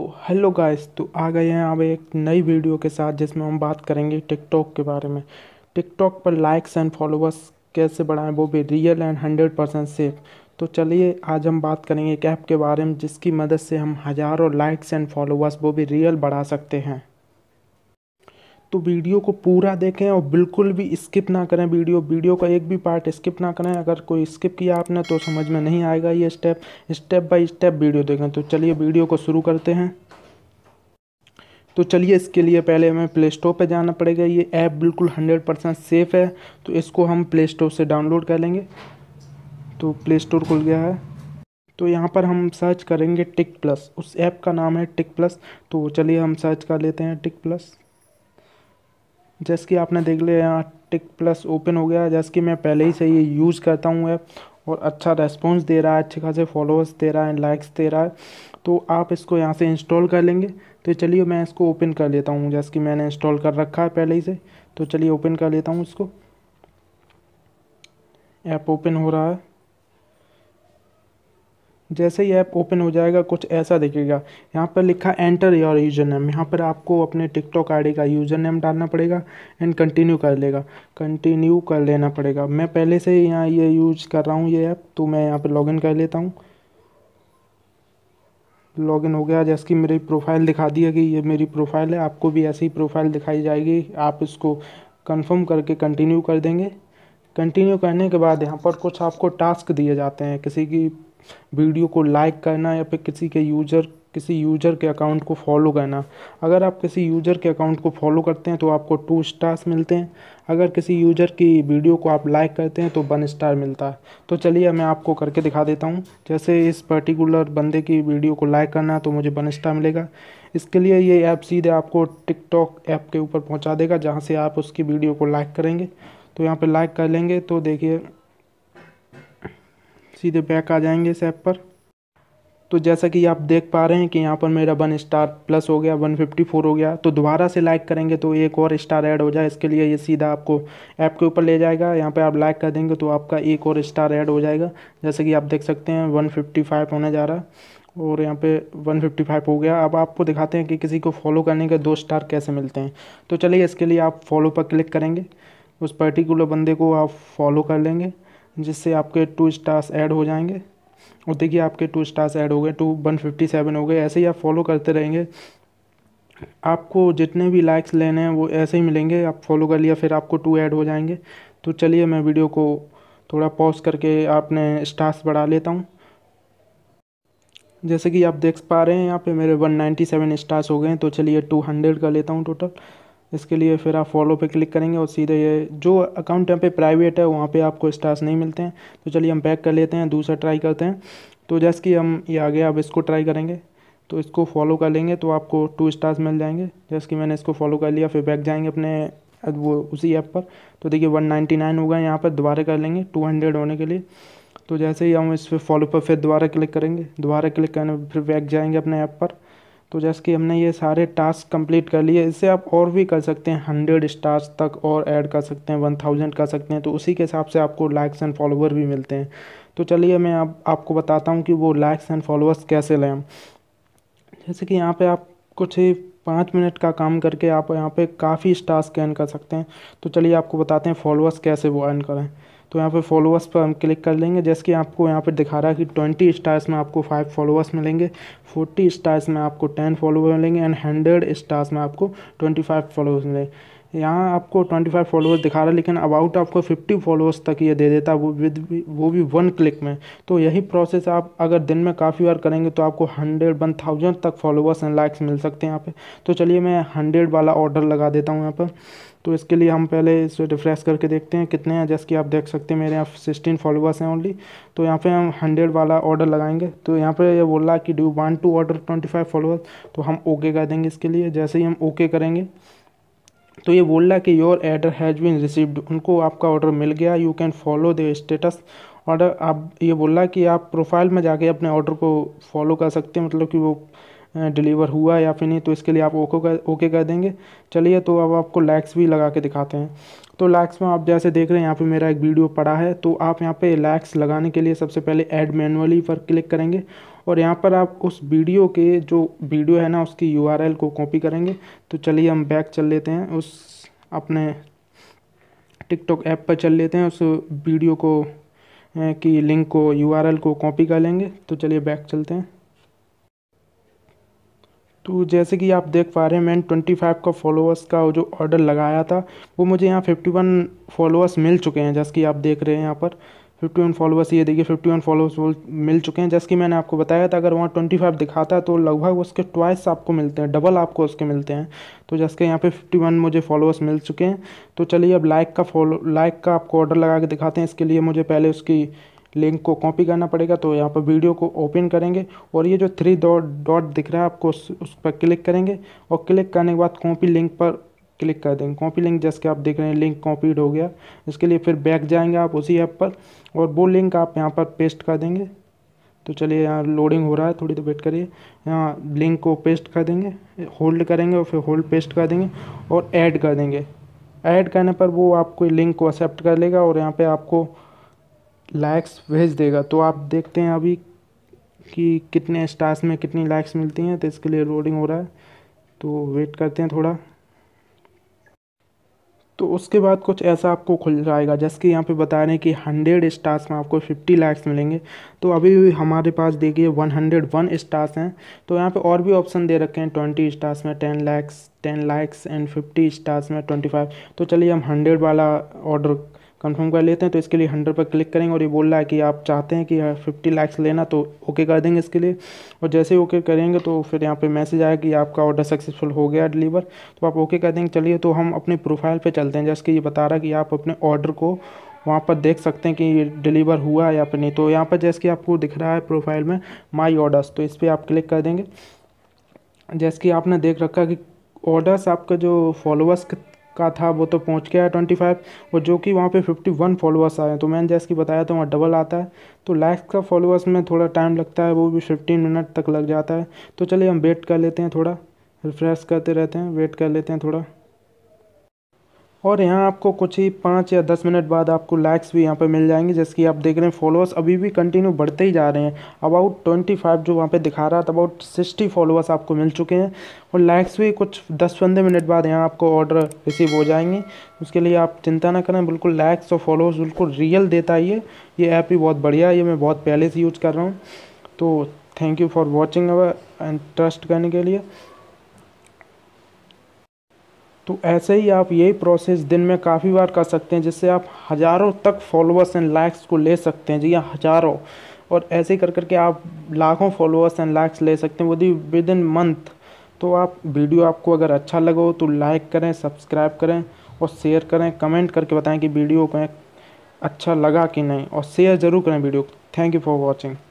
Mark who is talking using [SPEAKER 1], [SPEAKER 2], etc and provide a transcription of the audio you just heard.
[SPEAKER 1] तो hello guys तो आ गए हैं अब एक नई वीडियो के साथ जिसमें हम बात करेंगे टिकटॉक के बारे में टिकटॉक पर लाइक्स एंड फॉलोअर्स कैसे बढ़ाएं वो भी real and hundred percent safe तो चलिए आज हम बात करेंगे एक ऐप के बारे में जिसकी मदद से हम हज़ारों लाइक्स एंड फॉलोअर्स वो भी रियल बढ़ा सकते हैं तो वीडियो को पूरा देखें और बिल्कुल भी स्किप ना करें वीडियो वीडियो का एक भी पार्ट स्किप ना करें अगर कोई स्किप किया आपने तो समझ में नहीं आएगा ये step step by step video देखें तो चलिए वीडियो को शुरू करते हैं तो चलिए इसके लिए पहले हमें प्ले स्टोर पर जाना पड़ेगा ये ऐप बिल्कुल हंड्रेड परसेंट सेफ़ है तो इसको हम प्ले स्टोर से डाउनलोड कर लेंगे तो प्ले स्टोर खुल गया है तो यहाँ पर हम सर्च करेंगे टिक प्लस उस ऐप का नाम है टिक प्लस तो चलिए हम सर्च कर लेते हैं टिक प्लस जैसे कि आपने देख लिया यहाँ टिक प्लस ओपन हो गया जैसे कि मैं पहले ही से ये यूज़ करता हूँ ऐप और अच्छा रेस्पॉन्स दे रहा है अच्छे खासे फॉलोअर्स दे रहा है लाइक्स दे रहा है तो आप इसको यहाँ से इंस्टॉल कर लेंगे तो चलिए मैं इसको ओपन कर लेता हूँ जैसे कि मैंने इंस्टॉल कर रखा है पहले ही से तो चलिए ओपन कर लेता हूँ इसको ऐप ओपन हो रहा है जैसे ही ऐप ओपन हो जाएगा कुछ ऐसा दिखेगा यहाँ पर लिखा एंटर योर यूज़र नेम यहाँ पर आपको अपने टिकटॉक आईडी का यूज़र नेम डालना पड़ेगा एंड कंटिन्यू कर लेगा कंटिन्यू कर लेना पड़ेगा मैं पहले से ही यहाँ ये यूज कर रहा हूँ ये ऐप तो मैं यहाँ पर लॉगिन कर लेता हूँ लॉगिन हो गया जैसे कि मेरी प्रोफाइल दिखा दी कि ये मेरी प्रोफाइल है आपको भी ऐसी प्रोफाइल दिखाई जाएगी आप इसको कंफर्म करके कंटिन्यू कर देंगे कंटिन्यू करने के बाद यहाँ पर कुछ आपको टास्क दिए जाते हैं किसी की वीडियो को लाइक करना या फिर किसी के यूजर किसी यूजर के अकाउंट को फॉलो करना अगर आप किसी यूजर के अकाउंट को फॉलो करते हैं तो आपको टू स्टार्स मिलते हैं अगर किसी यूजर की वीडियो को आप लाइक करते हैं तो वन स्टार मिलता है तो चलिए मैं आपको करके दिखा देता हूँ जैसे इस पर्टिकुलर बंदे की वीडियो को लाइक करना है तो मुझे वन स्टार मिलेगा इसके लिए ये ऐप सीधे आपको टिकटॉक ऐप के ऊपर पहुँचा देगा जहाँ से आप उसकी वीडियो को लाइक करेंगे तो यहाँ पर लाइक कर लेंगे तो देखिए सीधे बैक आ जाएंगे इस ऐप पर तो जैसा कि आप देख पा रहे हैं कि यहाँ पर मेरा वन स्टार प्लस हो गया वन फिफ्टी फोर हो गया तो दोबारा से लाइक करेंगे तो एक और स्टार ऐड हो जाए इसके लिए ये सीधा आपको ऐप के ऊपर ले जाएगा यहाँ पे आप लाइक कर देंगे तो आपका एक और स्टार ऐड हो जाएगा जैसे कि आप देख सकते हैं वन फिफ्टी फाइव होने जा रहा है और यहाँ पे वन फिफ्टी फाइव हो गया अब आपको दिखाते हैं कि किसी को फॉलो करने के दो स्टार कैसे मिलते हैं तो चलिए इसके लिए आप फॉलो पर क्लिक करेंगे उस पर्टिकुलर बंदे को आप फॉलो कर लेंगे जिससे आपके टू स्टार्स ऐड हो जाएंगे और देखिए आपके टू स्टार्स ऐड हो गए टू वन फिफ्टी सेवन हो गए ऐसे ही आप फॉलो करते रहेंगे आपको जितने भी लाइक्स लेने हैं वो ऐसे ही मिलेंगे आप फॉलो कर लिया फिर आपको टू ऐड हो जाएंगे तो चलिए मैं वीडियो को थोड़ा पॉज करके आपने स्टार्स बढ़ा लेता हूँ जैसे कि आप देख पा रहे हैं यहाँ पे मेरे 197 स्टार्स हो गए हैं तो चलिए 200 कर लेता हूँ टोटल इसके लिए फिर आप फॉलो पे क्लिक करेंगे और सीधे ये जो अकाउंट यहाँ पे प्राइवेट है वहाँ पे आपको स्टार्स नहीं मिलते हैं तो चलिए हम बैक कर लेते हैं दूसरा ट्राई करते हैं तो जैसे कि हम ये आ गया अब इसको ट्राई करेंगे तो इसको फॉलो कर लेंगे तो आपको टू स्टार्स मिल जाएंगे जैसे कि मैंने इसको फॉलो कर लिया फिर बैक जाएंगे अपने वो उसी ऐप पर तो देखिए वन नाइन्टी नाइन होगा यहाँ पर दोबारा कर लेंगे टू हंड्रेड होने के लिए तो जैसे ही हम इस पर फॉलो पर फिर दोबारा क्लिक करेंगे दोबारा क्लिक करने फिर बैक जाएंगे अपने ऐप पर तो जैसे कि हमने ये सारे टास्क कंप्लीट कर लिए इससे आप और भी कर सकते हैं हंड्रेड स्टार्स तक और ऐड कर सकते हैं वन थाउजेंड कर सकते हैं तो उसी के हिसाब से आपको लाइक्स एंड फॉलोवर भी मिलते हैं तो चलिए मैं आप, आपको बताता हूँ कि वो लाइक्स एंड फॉलोअर्स कैसे लें जैसे कि यहाँ पर आप कुछ ही पाँच मिनट का काम करके आप यहाँ पे काफ़ी स्टार्स कैन कर सकते हैं तो चलिए आपको बताते हैं फॉलोअर्स कैसे वो अर्न करें तो यहाँ पे फॉलोअर्स पर हम क्लिक कर लेंगे जैसे कि आपको यहाँ पे दिखा रहा है कि ट्वेंटी स्टार्स में आपको फाइव फॉलोअर्स मिलेंगे फोर्टी स्टार्स में आपको टेन फॉलोअर मिलेंगे एंड हंड्रेड स्टार्स में आपको ट्वेंटी फाइव फॉलोअर्स मिलेंगे यहाँ आपको 25 फॉलोअर्स दिखा रहा है लेकिन अबाउट आपको 50 फॉलोअर्स तक ये दे देता है वो विद वो भी वन क्लिक में तो यही प्रोसेस आप अगर दिन में काफ़ी बार करेंगे तो आपको 100 वन थाउजेंड तक फॉलोअर्स एंड लाइक्स मिल सकते हैं यहाँ पे तो चलिए मैं 100 वाला ऑर्डर लगा देता हूँ यहाँ पर तो इसके लिए हम पहले इसे रिफ्रेश करके देखते हैं कितने हैं जैसे कि आप देख सकते हैं मेरे यहाँ सिक्सटीन फॉलोअर्स हैं ओनली तो यहाँ पे हम हंड्रेड वाला ऑर्डर लगाएंगे तो यहाँ पे ये बोल रहा है कि do want to order twenty five followers तो हम ओके कर देंगे इसके लिए जैसे ही हम ओके करेंगे तो ये बोल रहा है कि your order has been received उनको आपका ऑर्डर मिल गया you can follow the status order आप ये बोल रहा है कि आप प्रोफाइल में जाके अपने ऑर्डर को फॉलो कर सकते हैं मतलब कि वो डिलीवर हुआ या फिर नहीं तो इसके लिए आप ओको कर ओके कर देंगे चलिए तो अब आपको लैक्स भी लगा के दिखाते हैं तो लैक्स में आप जैसे देख रहे हैं यहाँ पे मेरा एक वीडियो पड़ा है तो आप यहाँ पे लैक्स लगाने के लिए सबसे पहले ऐड मैनुअली पर क्लिक करेंगे और यहाँ पर आप उस वीडियो के जो वीडियो है ना उसकी यू को कॉपी करेंगे तो चलिए हम बैक चल लेते हैं उस अपने टिकटॉक ऐप पर चल लेते हैं उस वीडियो को की लिंक को यूआरएल को कॉपी कर लेंगे तो चलिए बैक चलते हैं तो जैसे कि आप देख पा रहे हैं मैंने ट्वेंटी फाइव का फॉलोअर्स का जो ऑर्डर लगाया था वो मुझे यहाँ फिफ्टी वन फॉलोअर्स मिल चुके हैं जैसे कि आप देख रहे हैं यहाँ पर फिफ्टी वन फॉलोअर्स ये देखिए फिफ्टी वन फॉलोअर्स मिल चुके हैं जैसे कि मैंने आपको बताया था अगर वहाँ ट्वेंटी फाइव दिखाता है तो लगभग उसके ट्वाइस आपको मिलते हैं डबल आपको उसके मिलते हैं तो जैसे कि यहाँ पे फिफ्टी वन मुझे फॉलोअर्स मिल चुके हैं तो चलिए अब लाइक का फॉलो लाइक का आपको ऑर्डर लगा के दिखाते हैं इसके लिए मुझे पहले उसकी लिंक को कॉपी करना पड़ेगा तो यहाँ पर वीडियो को ओपन करेंगे और ये जो थ्री डॉट डॉट दिख रहा है आपको उस, उस पर क्लिक करेंगे और क्लिक करने के बाद कॉपी लिंक पर क्लिक कर देंगे कॉपी लिंक जैसे आप देख रहे हैं लिंक कॉपीड हो गया इसके लिए फिर बैक जाएंगे आप उसी ऐप पर और वो लिंक आप यहाँ पर पेस्ट कर देंगे तो चलिए यहाँ लोडिंग हो रहा है थोड़ी देर वेट करिए यहाँ लिंक को पेस्ट कर देंगे होल्ड करेंगे और फिर होल्ड पेस्ट कर देंगे और ऐड कर देंगे ऐड करने पर वो आपको लिंक को एक्सेप्ट कर लेगा और यहाँ पे आपको लाइक्स भेज देगा तो आप देखते हैं अभी कि कितने स्टार्स में कितनी लाइक्स मिलती हैं तो इसके लिए लोडिंग हो रहा है तो वेट करते हैं थोड़ा तो उसके बाद कुछ ऐसा आपको खुल जाएगा जैसे कि यहाँ पे बता रहे हैं कि हंड्रेड स्टार्स में आपको फिफ्टी लैक्स मिलेंगे तो अभी भी हमारे पास देखिए वन हंड्रेड वन स्टार्स हैं तो यहाँ पे और भी ऑप्शन दे रखे हैं ट्वेंटी स्टार्स में ten likes ten likes and fifty stars में ट्वेंटी फाइव तो चलिए हम हंड्रेड वाला ऑर्डर कंफर्म कर लेते हैं तो इसके लिए हंड्रेड पर क्लिक करेंगे और ये बोल रहा है कि आप चाहते हैं कि फिफ्टी लैक्स लेना तो ओके कर देंगे इसके लिए और जैसे ही ओके करेंगे तो फिर यहाँ पे मैसेज आया कि आपका ऑर्डर सक्सेसफुल हो गया डिलीवर तो आप ओके कर देंगे चलिए तो हम अपने प्रोफाइल पर चलते हैं जैसे कि ये बता रहा है कि आप अपने ऑर्डर को वहाँ पर देख सकते हैं कि डिलीवर हुआ है या फिर नहीं तो यहाँ पर जैसे कि आपको दिख रहा है प्रोफाइल में माई ऑर्डर्स तो इस पर आप क्लिक कर देंगे जैसे कि आपने देख रखा कि ऑर्डर्स आपका जो फॉलोअर्स का था वो तो पहुंच गया है ट्वेंटी फाइव और जो कि वहाँ पे फिफ्टी वन फॉलोअर्स आए हैं तो मैंने जैसे कि बताया था तो वहाँ डबल आता है तो लाइक्स का फॉलोअर्स में थोड़ा टाइम लगता है वो भी फिफ्टीन मिनट तक लग जाता है तो चलिए हम वेट कर लेते हैं थोड़ा रिफ्रेश करते रहते हैं वेट कर लेते हैं थोड़ा और यहाँ आपको कुछ ही पाँच या दस मिनट बाद आपको लाइक्स भी यहाँ पे मिल जाएंगे जैसे कि आप देख रहे हैं फॉलोअर्स अभी भी कंटिन्यू बढ़ते ही जा रहे हैं अबाउट ट्वेंटी फाइव जो वहाँ पे दिखा रहा था अबाउट सिक्सटी फॉलोअर्स आपको मिल चुके हैं और लाइक्स भी कुछ दस पंद्रह मिनट बाद यहाँ आपको ऑर्डर रिसीव हो जाएंगे उसके लिए आप चिंता ना करें बिल्कुल लाइक्स और फॉलोअर्स बिल्कुल रियल देता ही है ये ऐप भी बहुत बढ़िया है ये मैं बहुत पहले से यूज़ कर रहा हूँ तो thank you for watching our and trust करने के लिए तो ऐसे ही आप यही प्रोसेस दिन में काफ़ी बार कर सकते हैं जिससे आप हज़ारों तक फॉलोअर्स एंड लाइक्स को ले सकते हैं जी हाँ हज़ारों और ऐसे कर करके आप लाखों फॉलोअर्स एंड लाइक्स ले सकते हैं विद विद इन मंथ तो आप वीडियो आपको अगर अच्छा लगे हो तो लाइक करें सब्सक्राइब करें और शेयर करें कमेंट करके बताएं कि वीडियो को अच्छा लगा कि नहीं और शेयर ज़रूर करें video thank you for watching